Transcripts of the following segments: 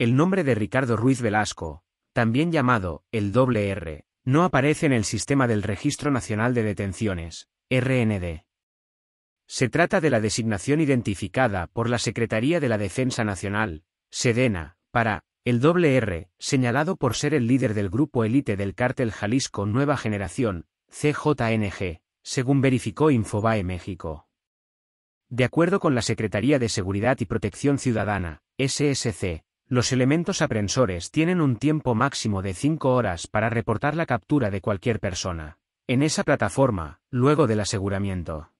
El nombre de Ricardo Ruiz Velasco, también llamado el doble R, no aparece en el sistema del Registro Nacional de Detenciones, RND. Se trata de la designación identificada por la Secretaría de la Defensa Nacional, Sedena, para el doble R, señalado por ser el líder del grupo élite del cártel Jalisco Nueva Generación, CJNG, según verificó Infobae México. De acuerdo con la Secretaría de Seguridad y Protección Ciudadana, SSC, los elementos aprensores tienen un tiempo máximo de cinco horas para reportar la captura de cualquier persona, en esa plataforma, luego del aseguramiento.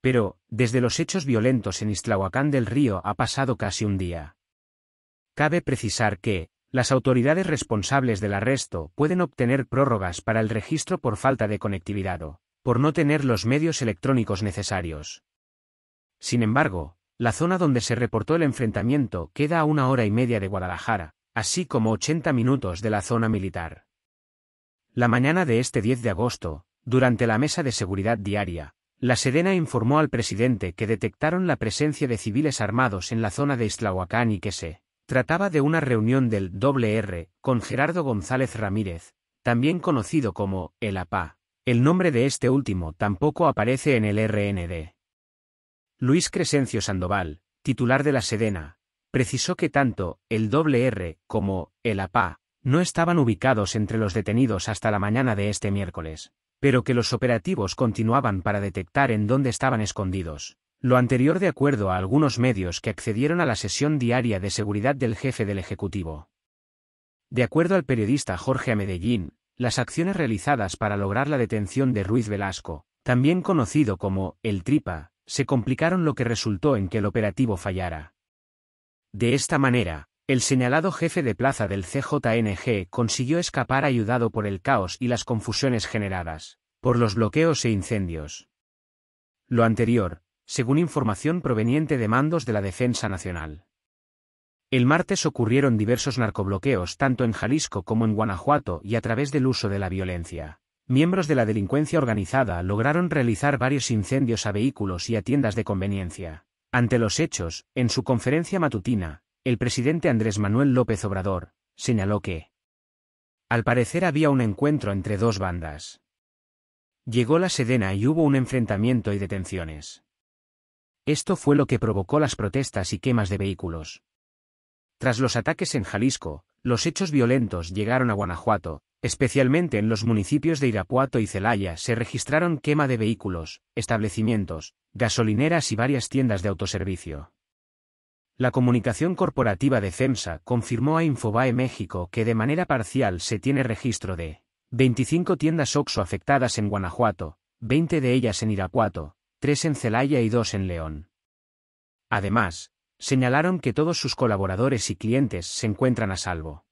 Pero, desde los hechos violentos en Islahuacán del Río ha pasado casi un día. Cabe precisar que, las autoridades responsables del arresto pueden obtener prórrogas para el registro por falta de conectividad o, por no tener los medios electrónicos necesarios. Sin embargo, la zona donde se reportó el enfrentamiento queda a una hora y media de Guadalajara, así como 80 minutos de la zona militar. La mañana de este 10 de agosto, durante la mesa de seguridad diaria, la Sedena informó al presidente que detectaron la presencia de civiles armados en la zona de Islahuacán y que se trataba de una reunión del WR con Gerardo González Ramírez, también conocido como el APA. El nombre de este último tampoco aparece en el RND. Luis Crescencio Sandoval, titular de la Sedena, precisó que tanto el WR como el APA no estaban ubicados entre los detenidos hasta la mañana de este miércoles, pero que los operativos continuaban para detectar en dónde estaban escondidos. Lo anterior de acuerdo a algunos medios que accedieron a la sesión diaria de seguridad del jefe del Ejecutivo. De acuerdo al periodista Jorge Amedellín, Medellín, las acciones realizadas para lograr la detención de Ruiz Velasco, también conocido como El Tripa, se complicaron lo que resultó en que el operativo fallara. De esta manera, el señalado jefe de plaza del CJNG consiguió escapar ayudado por el caos y las confusiones generadas, por los bloqueos e incendios. Lo anterior, según información proveniente de mandos de la Defensa Nacional. El martes ocurrieron diversos narcobloqueos tanto en Jalisco como en Guanajuato y a través del uso de la violencia miembros de la delincuencia organizada lograron realizar varios incendios a vehículos y a tiendas de conveniencia. Ante los hechos, en su conferencia matutina, el presidente Andrés Manuel López Obrador señaló que al parecer había un encuentro entre dos bandas. Llegó la Sedena y hubo un enfrentamiento y detenciones. Esto fue lo que provocó las protestas y quemas de vehículos. Tras los ataques en Jalisco, los hechos violentos llegaron a Guanajuato, Especialmente en los municipios de Irapuato y Celaya se registraron quema de vehículos, establecimientos, gasolineras y varias tiendas de autoservicio. La comunicación corporativa de FEMSA confirmó a Infobae México que de manera parcial se tiene registro de 25 tiendas OXO afectadas en Guanajuato, 20 de ellas en Irapuato, 3 en Celaya y 2 en León. Además, señalaron que todos sus colaboradores y clientes se encuentran a salvo.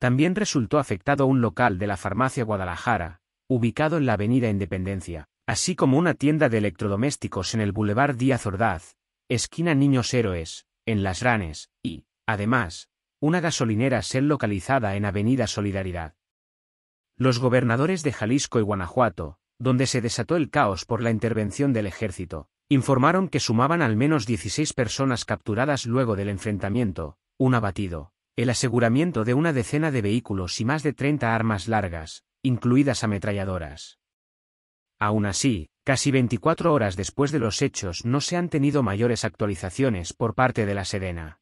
También resultó afectado un local de la farmacia Guadalajara, ubicado en la avenida Independencia, así como una tienda de electrodomésticos en el Boulevard Díaz Ordaz, esquina Niños Héroes, en Las Ranes, y, además, una gasolinera ser localizada en Avenida Solidaridad. Los gobernadores de Jalisco y Guanajuato, donde se desató el caos por la intervención del ejército, informaron que sumaban al menos 16 personas capturadas luego del enfrentamiento, un abatido, el aseguramiento de una decena de vehículos y más de 30 armas largas, incluidas ametralladoras. Aún así, casi 24 horas después de los hechos no se han tenido mayores actualizaciones por parte de la Sedena.